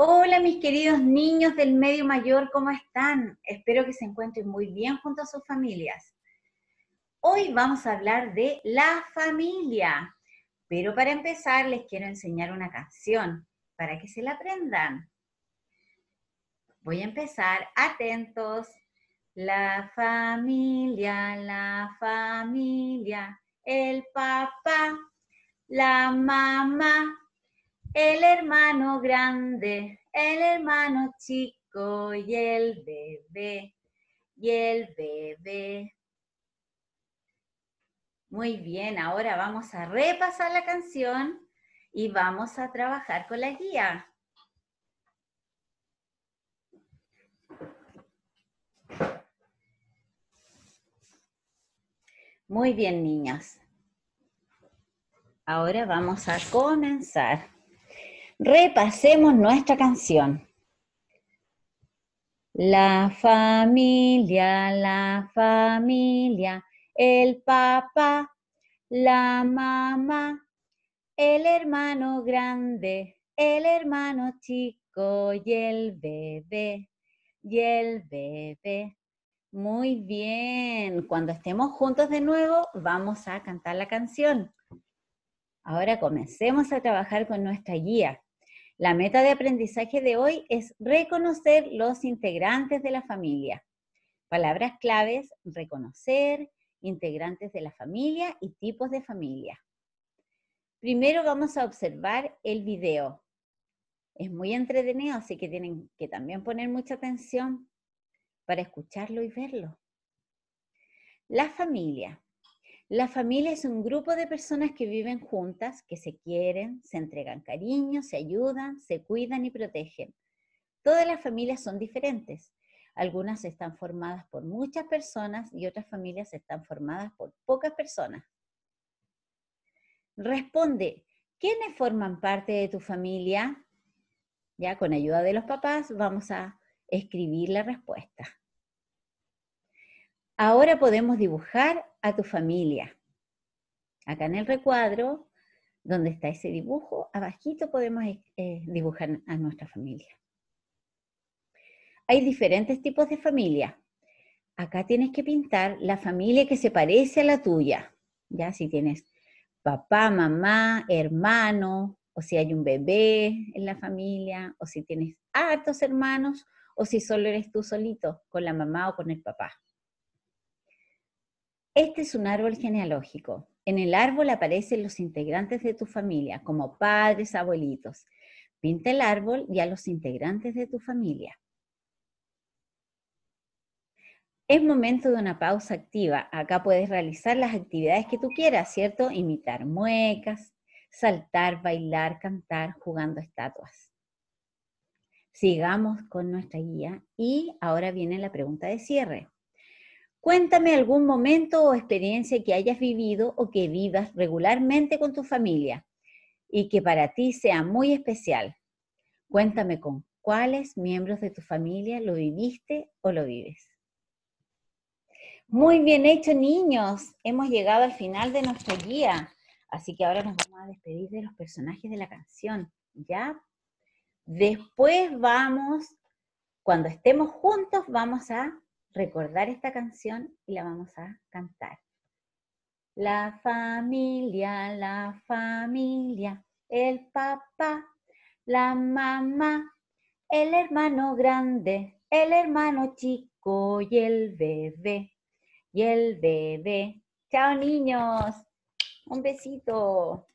Hola mis queridos niños del medio mayor, ¿cómo están? Espero que se encuentren muy bien junto a sus familias. Hoy vamos a hablar de la familia, pero para empezar les quiero enseñar una canción para que se la aprendan. Voy a empezar, atentos. La familia, la familia, el papá, la mamá, el hermano grande, el hermano chico y el bebé, y el bebé. Muy bien, ahora vamos a repasar la canción y vamos a trabajar con la guía. Muy bien, niñas. Ahora vamos a comenzar. Repasemos nuestra canción. La familia, la familia, el papá, la mamá, el hermano grande, el hermano chico y el bebé, y el bebé. Muy bien, cuando estemos juntos de nuevo vamos a cantar la canción. Ahora comencemos a trabajar con nuestra guía. La meta de aprendizaje de hoy es reconocer los integrantes de la familia. Palabras claves, reconocer, integrantes de la familia y tipos de familia. Primero vamos a observar el video. Es muy entretenido, así que tienen que también poner mucha atención para escucharlo y verlo. La familia. La familia es un grupo de personas que viven juntas, que se quieren, se entregan cariño, se ayudan, se cuidan y protegen. Todas las familias son diferentes. Algunas están formadas por muchas personas y otras familias están formadas por pocas personas. Responde, ¿quiénes forman parte de tu familia? Ya con ayuda de los papás vamos a escribir la respuesta. Ahora podemos dibujar a tu familia. Acá en el recuadro, donde está ese dibujo, abajito podemos eh, dibujar a nuestra familia. Hay diferentes tipos de familia. Acá tienes que pintar la familia que se parece a la tuya. Ya si tienes papá, mamá, hermano, o si hay un bebé en la familia, o si tienes hartos hermanos, o si solo eres tú solito, con la mamá o con el papá. Este es un árbol genealógico. En el árbol aparecen los integrantes de tu familia, como padres, abuelitos. Pinta el árbol y a los integrantes de tu familia. Es momento de una pausa activa. Acá puedes realizar las actividades que tú quieras, ¿cierto? Imitar muecas, saltar, bailar, cantar, jugando estatuas. Sigamos con nuestra guía y ahora viene la pregunta de cierre. Cuéntame algún momento o experiencia que hayas vivido o que vivas regularmente con tu familia y que para ti sea muy especial. Cuéntame con cuáles miembros de tu familia lo viviste o lo vives. Muy bien hecho niños, hemos llegado al final de nuestro guía, así que ahora nos vamos a despedir de los personajes de la canción, ¿ya? Después vamos, cuando estemos juntos, vamos a recordar esta canción y la vamos a cantar. La familia, la familia, el papá, la mamá, el hermano grande, el hermano chico y el bebé. Y el bebé. Chao niños. Un besito.